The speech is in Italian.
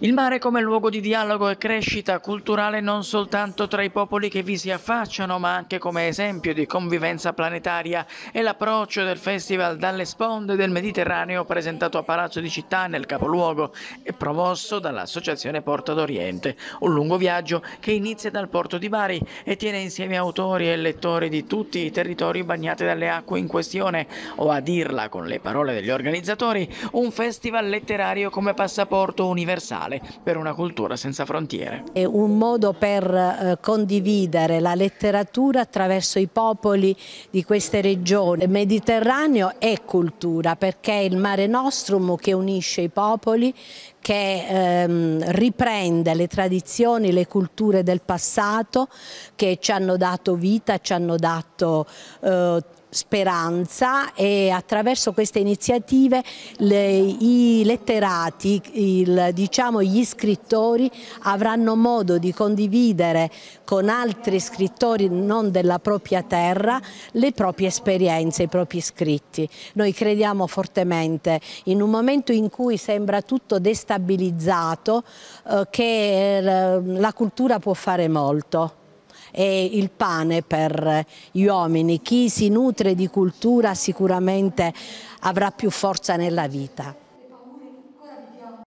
Il mare come luogo di dialogo e crescita culturale non soltanto tra i popoli che vi si affacciano, ma anche come esempio di convivenza planetaria è l'approccio del festival dalle sponde del Mediterraneo presentato a Palazzo di Città nel capoluogo e promosso dall'Associazione Porta d'Oriente, un lungo viaggio che inizia dal porto di Bari e tiene insieme autori e lettori di tutti i territori bagnati dalle acque in questione o a dirla con le parole degli organizzatori, un festival letterario come passaporto universale mondiale per una cultura senza frontiere. È un modo per eh, condividere la letteratura attraverso i popoli di queste regioni. Il Mediterraneo è cultura perché è il mare nostrum che unisce i popoli, che ehm, riprende le tradizioni, le culture del passato che ci hanno dato vita, ci hanno dato eh, speranza e attraverso queste iniziative le, i letterati, il, diciamo gli scrittori avranno modo di condividere con altri scrittori non della propria terra le proprie esperienze, i propri scritti. Noi crediamo fortemente in un momento in cui sembra tutto destabilizzato stabilizzato eh, che eh, la cultura può fare molto e il pane per gli uomini, chi si nutre di cultura sicuramente avrà più forza nella vita.